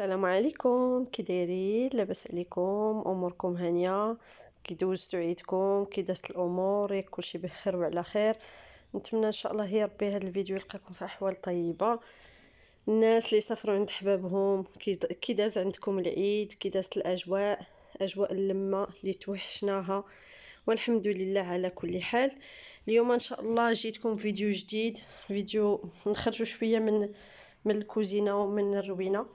السلام عليكم كي دايرين لاباس عليكم اموركم هانيه كي دوزتو عيدكم كي دازت الامور ياك كلشي بخير وعلى خير نتمنى ان شاء الله يا ربي هذا الفيديو يلقاكم في احوال طيبه الناس اللي سافروا عند حبابهم كي داز عندكم العيد كي دازت الاجواء اجواء اللمه اللي توحشناها والحمد لله على كل حال اليوم ان شاء الله جيتكم فيديو جديد فيديو نخرجوا شويه من من الكوزينه ومن الروينه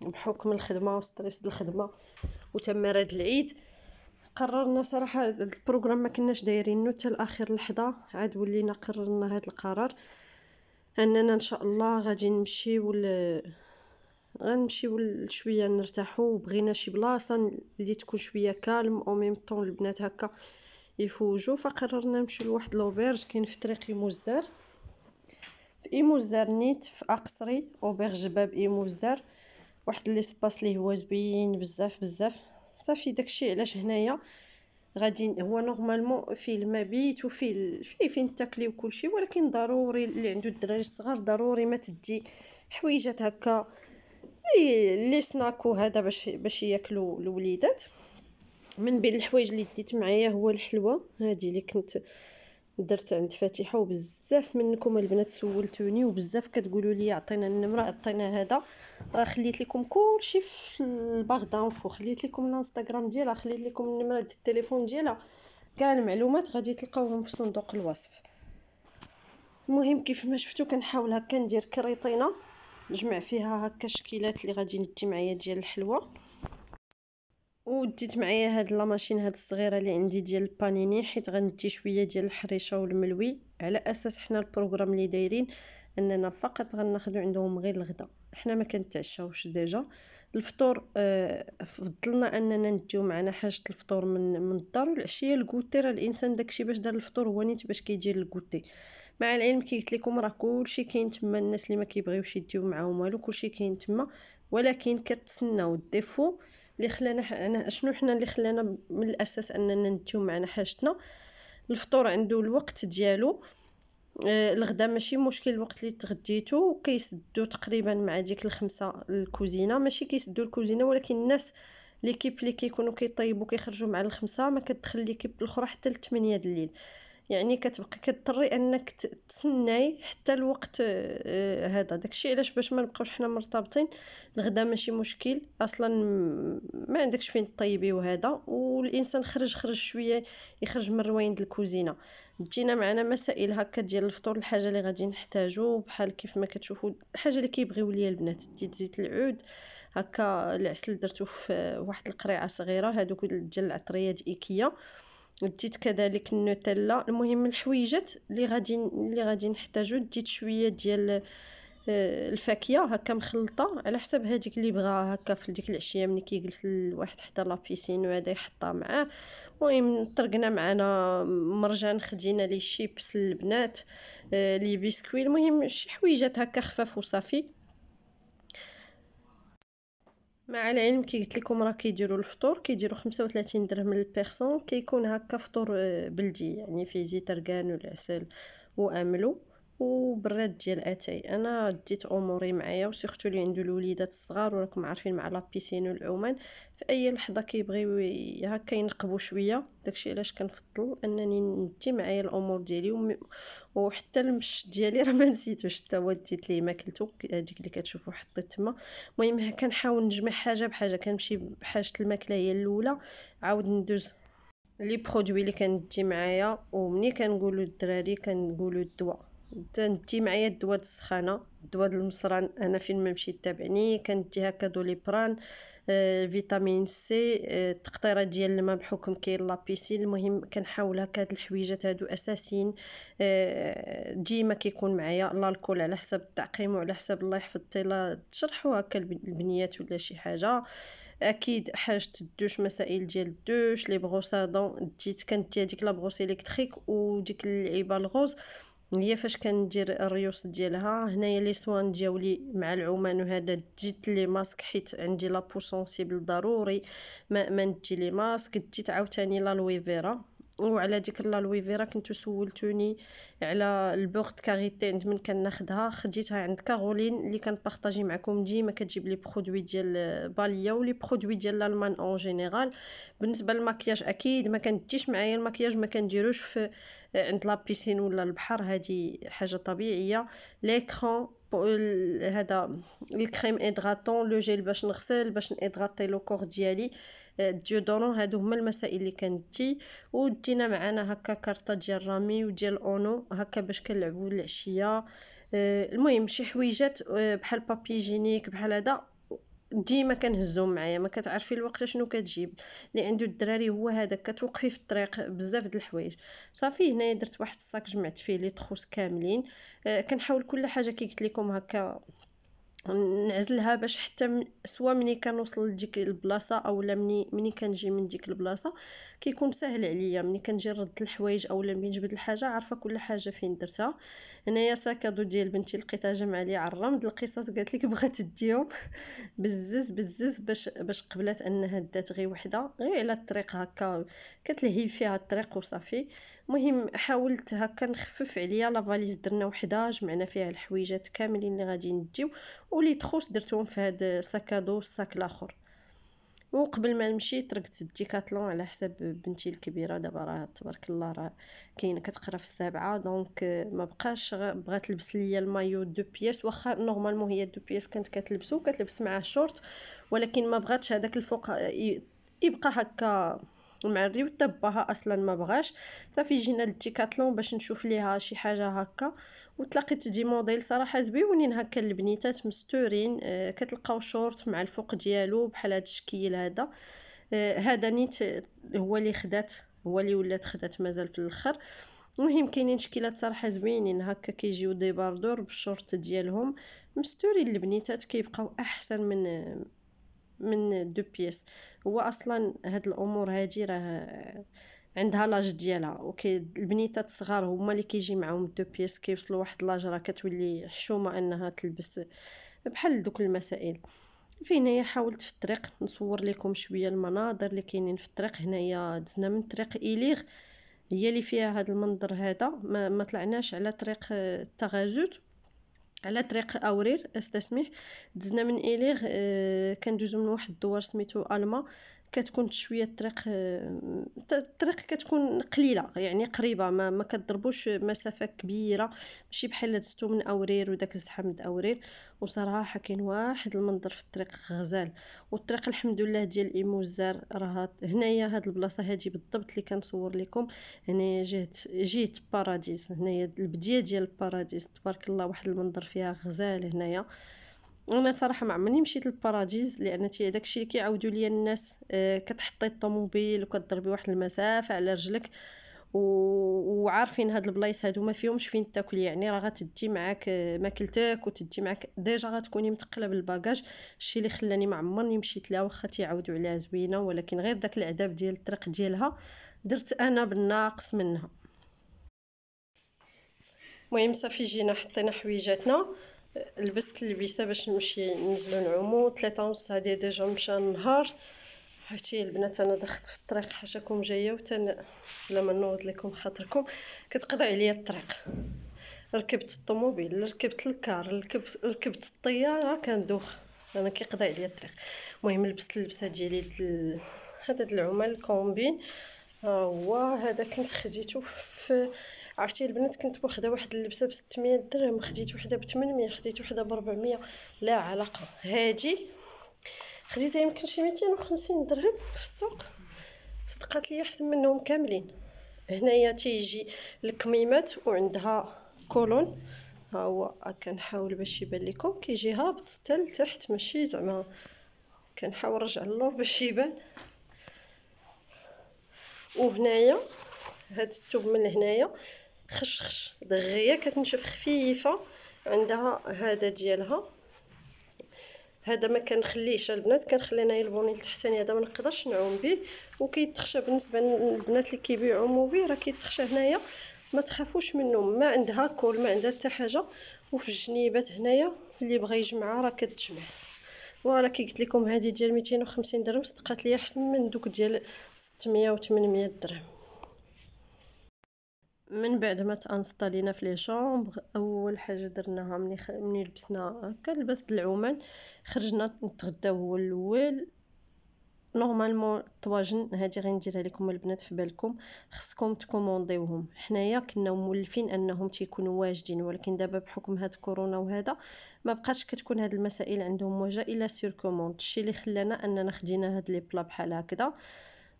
بحكم الخدمه وستريس الخدمه وتمرد العيد قررنا صراحه هذا البروغرام ما كناش دايرينه حتى لاخر لحظه عاد ولينا قررنا هذا القرار اننا ان شاء الله غادي نمشيو ل غنمشيو شويه نرتاحو بغينا شي بلاصه اللي تكون شويه كالم او ميم طون البنات هكا يفوجوا فقررنا نمشيو لواحد لوبيرج كاين في طريق ايموزدار في ايموزدار نيت في اقصري اوبرج باب ايموزار واحد ليسباس لي هو زوين بزاف بزاف صافي داكشي علاش هنايا غادي هو نورمالمون فيه المبيت وفي فيه فين تاكلي وكلشي ولكن ضروري اللي عنده الدراري الصغار ضروري ما تدي حويجات هكا لي سناك هذا باش باش ياكلوا الوليدات من بين الحوايج اللي ديت معايا هو الحلوى هذه اللي كنت درت عند فاتحه وبزاف منكم البنات سولتوني وبزاف كتقولوا لي عطينا النمره عطينا هذا راه خليت لكم كلشي في الباغ دانفو خليت لكم الانستغرام ديالها خليت لكم النمره ديال التليفون ديالها كاع المعلومات غادي تلقاوهم في صندوق الوصف المهم كيف ما شفتوا كنحاول هكا ندير كريطينه نجمع فيها هكا الشكيلات اللي غادي ندي معايا ديال الحلوه وديت معايا هاد لا ماشين هاد الصغيره اللي عندي ديال البانيني حيت غندي شويه ديال الحريشه والملوي على اساس حنا البروغرام اللي دايرين اننا فقط غناخذو عندهم غير الغدا حنا ما كنتعشاوش ديجا الفطور آه فضلنا اننا نديو معنا حاجه الفطور من من الدار والعشيه الكوتي راه الانسان داكشي باش دار الفطور هو نيت باش كيدير الكوتي مع العلم كي قلت لكم راه كلشي كاين تما الناس اللي ما كيبغيوش يديو معاهم والو كلشي كاين تما ولكن كتسناو الديفو اللي خلانا انا شنو حنا اللي خلانا من الاساس اننا نديو معنا حاجتنا الفطور عنده الوقت ديالو آه، الغدا ماشي مشكل الوقت اللي تغديتو كيسدو تقريبا مع ديك الخمسة الكوزينه ماشي كيسدو الكوزينه ولكن الناس ليكيب اللي كيكونوا كيطيبوا كيخرجوا مع الخمسة ما كتدخل ليكيب الاخرى حتى ل 8 الليل يعني كتبقى كضطري انك تسناي حتى الوقت آه، آه، هذا داكشي علاش باش ما نبقاوش حنا مرتبطين الغدا ماشي مشكل اصلا ما عندكش فين طيبي وهذا والانسان خرج خرج شويه يخرج من رويند الكوزينه تجينا معنا مسائل هكا ديال الفطور الحاجه اللي غادي نحتاجو بحال كيف ما كتشوفوا الحاجه اللي كيبغيو ليا البنات ديت زيت العود هكا العسل درتو في آه، واحد القريعه صغيره هادوك ديال العطريه ديال ايكيا وديت كذلك النوتيلا المهم الحويجات اللي غادي اللي غادي نحتاجو ديت شويه ديال آه، الفاكهه هكا مخلطه على حسب هذيك اللي بغا هكا في ديك العشيه ملي كيجلس الواحد لا لابيسين وهذا يحطها معاه المهم طرقنا معنا مرجان خدينا لي شيبس للبنات آه، لي بيسكوي المهم شي حويجات هكا خفاف وصافي مع العلم كي قلت لكم راه كيديروا الفطور كيديروا 35 درهم للبيرسون كيكون هكا فطور آه، بلدي يعني فيه زيت ارغان والعسل واملو وبراد ديال اتاي انا ديت اموري معايا وسيرتو اللي عنده الوليدات الصغار وراكم عارفين مع لابيسين والعومان في اي لحظه كيبغيو هكا ينقبوا شويه داكشي علاش كنفضل انني ندي معايا الامور ديالي وحتى المش ديالي راه ما نسيتوش حتى هو ديت ليه ماكلتو هذيك اللي كتشوفوا حطيت تما المهم كنحاول نجمع حاجه بحاجه كنمشي بحاجه الماكله هي الاولى عاود ندوز لي برودوي اللي كندي معايا ومني كنقولوا الدراري كنقولوا الدواء تندي معايا الدواء السخانه الدواء المصران انا فين ما مشيت تابعني كندي هكا دوليبران آه فيتامين سي آه، التقطيره ديال الماء بحكم كاين لابيسين المهم كنحاول هكا هاد الحويجات هادو اساسيين آه ديما كيكون معايا الكول على حسب التعقيم وعلى حسب الله يحفظ الطيله تشرحوا هكا البنيات ولا شي حاجه اكيد حاجه الدوش مسائل ديال الدوش لي بروسادون ديت كانت هذيك لا بروس الكتريك وديك العيبه الغوز هي فاش كندير الريوس ديالها هنايا لي سوان جاولي مع العمان وهذا ديت لي ماسك حيت عندي لابو سونسيبل ضروري ما, ما ندي لي ماسك ديت عاوتاني لا لويفيرا وعلى ديك لا لويفيرا كنتو سولتوني على البورت كاريتي عند من كناخدها خديتها عند كارولين اللي كنبارطاجي معكم ديما كتجيب لي برودوي ديال باليا ولي برودوي ديال الالمان اون جينيرال بالنسبه للمكياج اكيد ما كنديش معايا المكياج ما كنديروش في عند لابيسين ولا البحر هذه حاجه طبيعيه ليكرون هذا الكريم ادغاتون لو جيل باش نغسل باش نادغاتي لو كور ديالي ديودورون هادو هما المسائل اللي كانت تي ودينا معانا هكا كارطه ديال رامي وديال اونو هكا باش كنلعبوا العشيه آه، المهم شي حويجات آه، بحال بابي جينيك بحال هذا ديما كنهزهم معايا ما كتعرفي الوقت شنو كتجيب اللي عنده الدراري هو هذا كتوقفي في الطريق بزاف د الحوايج صافي هنايا درت واحد الصاك جمعت فيه لي طخوس كاملين آه، كنحاول كل حاجه كي قلت لكم هكا نعزلها باش حتى سواء ملي كنوصل لديك البلاصه اولا ملي ملي كنجي من ديك البلاصه كيكون سهل عليا ملي كنجي نرد الحوايج اولا ملي نجبد الحاجه عارفه كل حاجه فين درتها هنايا ساكادو ديال بنتي لقيتها جمع لي على الرمد القصص قالت لك بغات ديهم بزز بزز باش باش قبلات انها دات غير وحده غير على الطريق هكا كتلهي فيها الطريق وصافي مهم حاولت هكا نخفف عليا لا فاليز درنا وحده جمعنا فيها الحويجات كاملين اللي غادي نديو ولي تخوش درتهم في هذا الساكادو الساك الاخر وقبل ما نمشي طرقت الديكاتلون على حساب بنتي الكبيره دابا راه تبارك الله راه كاينه كتقرا في السابعه دونك ما بقاش بغات تلبس ليا المايو دو بياس واخا نورمالمون هي دو بياس كانت كتلبسو كتلبس معاه شورت ولكن ما بغاتش هذاك الفوق يبقى هكا المعري وتباها اصلا ما بغاش صافي جينا للتيكاتلون باش نشوف ليها شي حاجه هكا وتلاقيت دي موديل صراحه زويونين هكا البنيتات مستورين آه كتلقاو شورت مع الفوق ديالو بحال هذا الشكل هذا آه هذا نيت هو اللي خدات هو اللي ولات خدات مازال في الاخر المهم كاينين شكيلات صراحه زوينين هكا كيجيو دي باردور بالشورت ديالهم مستورين البنيتات كيبقاو احسن من آه، من دو بيس هو اصلا هاد الامور هادي راه عندها لاج ديالها اوكي البنيتات الصغار هما اللي كيجي معاهم دو بيس كيوصلوا واحد لاج راه كتولي حشومه انها تلبس بحال دوك المسائل في هنايا حاولت في الطريق نصور لكم شويه المناظر اللي كاينين في الطريق هنايا دزنا من طريق ايليغ هي اللي فيها هذا المنظر هذا ما, ما طلعناش على طريق التغازت على طريق اورير استسمح دزنا من اليغ آه، كندوزو من واحد الدوار سميتو الما كتكون شويه الطريق الطريق آه، كتكون قليله يعني قريبه ما, ما كتضربوش مسافه كبيره ماشي بحال دزتو من اورير وداك الزحام د اورير وصراحه كاين واحد المنظر في الطريق غزال والطريق الحمد لله ديال ايموزار راه هنايا هاد البلاصه هادي بالضبط اللي كنصور لكم هنايا جيت جيت باراديس هنايا البديه ديال باراديس تبارك الله واحد المنظر فيها غزال هنايا انا صراحه ما عمرني مشيت للباراديز لان تي داكشي اللي كيعاودوا ليا الناس آه، كتحطي الطوموبيل وكتضربي واحد المسافه على رجلك وعارفين هاد البلايص هادو ما فيهمش فين تاكل يعني راه غتدي معاك آه، ماكلتك وتدي معاك ديجا غتكوني متقله بالباكاج الشيء اللي خلاني ما عمرني مشيت لها واخا تيعاودوا عليها زوينه ولكن غير داك العذاب ديال الطريق ديالها درت انا بالناقص منها المهم صافي جينا حطينا حويجاتنا لبست اللبسه باش نمشي ننزلو نعومو ثلاثة ونص هادي ديجا مشى النهار حيتي البنات انا دخلت في الطريق حاشاكم جايه وتن بلا ما نوض لكم خاطركم كتقضي عليا الطريق ركبت الطوموبيل ركبت الكار ركبت ركبت الطياره كندوخ انا كيقضي عليا الطريق المهم لبست اللبسه ديالي هذا العمال كومبين ها هو هذا كنت خديته في عرفتي البنات كنت واخده واحد اللبسه ب 600 درهم خديت وحده ب 800 خديت وحده ب 400 لا علاقه هادي خديتها يمكن شي 250 درهم في السوق صدقات لي احسن منهم كاملين هنايا تيجي الكميمات وعندها كولون ها هو كنحاول باش يبان لكم كيجي هابط حتى لتحت ماشي زعما كنحاول نرجع للور باش يبان وهنايا هاد الثوب من هنايا خشخش دغيا كتنشف خفيفه عندها هذا ديالها هذا ما كنخليهش البنات كنخلي انايا البوني التحتاني يعني هذا ما نقدرش نعوم به وكيتخشى بالنسبه للبنات اللي كيبيعوا موبي راه كيتخشى هنايا ما تخافوش منه ما عندها كول ما عندها حتى حاجه وفي الجنيبات هنايا اللي بغى يجمعها راه كتجمع فوالا كي قلت لكم هذه ديال 250 درهم صدقات لي احسن من دوك ديال 600 و 800 درهم من بعد ما تانستالينا في لي شومبر اول حاجه درناها ملي خ... ملي لبسنا هكا لبست العمان خرجنا نتغداو هو الاول نورمالمون الطواجن هادي غنديرها لكم البنات في بالكم خصكم تكومونديوهم حنايا كنا مولفين انهم تيكونوا واجدين ولكن دابا بحكم هاد كورونا وهذا ما بقاش كتكون هاد المسائل عندهم واجهه الا سير كوموند الشيء اللي خلانا اننا خدينا هاد لي بلا بحال هكذا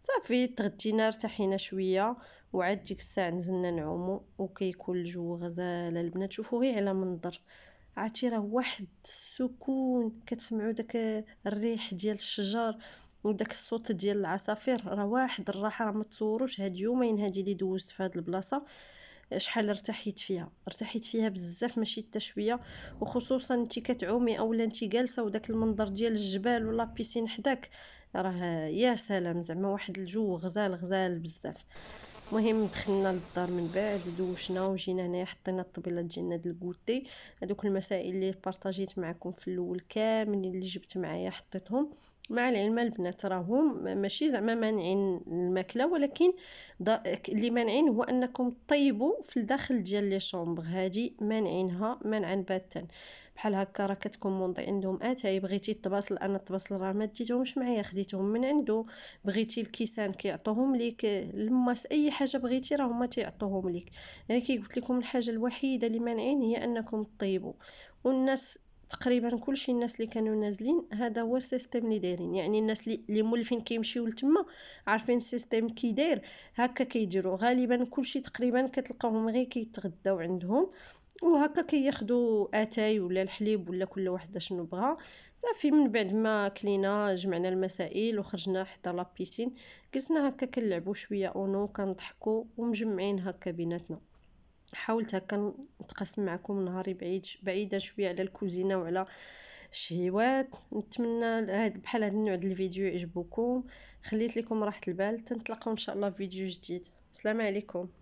صافي تغدينا ارتاحينا شويه وعاد ديك الساعه نزلنا نعومو وكيكون الجو غزال البنات شوفوا غير على منظر عرفتي راه واحد السكون كتسمعوا داك الريح ديال الشجر وداك الصوت ديال العصافير راه واحد الراحه راه ما تصوروش هاد يومين هادي اللي دوزت في هاد البلاصه شحال ارتحيت فيها ارتحيت فيها بزاف ماشي حتى شويه وخصوصا انت كتعومي اولا انت جالسه وداك المنظر ديال الجبال ولا بيسين حداك راه يا سلام زعما واحد الجو غزال غزال بزاف مهم دخلنا للدار من بعد دوشنا وجينا هنايا حطينا الطبيله ديالنا ديال الكوتي هذوك المسائل اللي بارطاجيت معكم في الاول كاملين اللي جبت معايا حطيتهم مع العلم البنات راهم ماشي زعما مانعين الماكله ولكن اللي مانعين هو انكم طيبوا في الداخل ديال لي شومبغ هذه مانعينها منعا باتا بحال هكا راه كتكون مونطي عندهم اتاي بغيتي الطباسل انا الطباسل راه ما ديتهمش معايا خديتهم من عنده بغيتي الكيسان كيعطوهم ليك الماس اي حاجه بغيتي راه هما تيعطوهم ليك يعني كي قلت لكم الحاجه الوحيده اللي مانعين هي انكم تطيبوا والناس تقريبا كلشي الناس اللي كانوا نازلين هذا هو السيستم اللي دايرين يعني الناس اللي مولفين كيمشيو لتما عارفين السيستم كي داير هكا كيديروا غالبا كلشي تقريبا كتلقاهم غير كيتغداو عندهم وهكا كياخذوا كي اتاي ولا الحليب ولا كل واحد شنو بغا صافي من بعد ما كلينا جمعنا المسائل وخرجنا حتى لابيسين جلسنا هكا كنلعبوا شويه اونو كنضحكوا ومجمعين هكا بيناتنا حاولت هكا نتقاسم معكم نهاري بعيد بعيده شويه على الكوزينه وعلى الشهيوات نتمنى هاد بحال هاد النوع ديال الفيديو يعجبكم خليت لكم راحه البال تنتلاقاو ان شاء الله في فيديو جديد السلام عليكم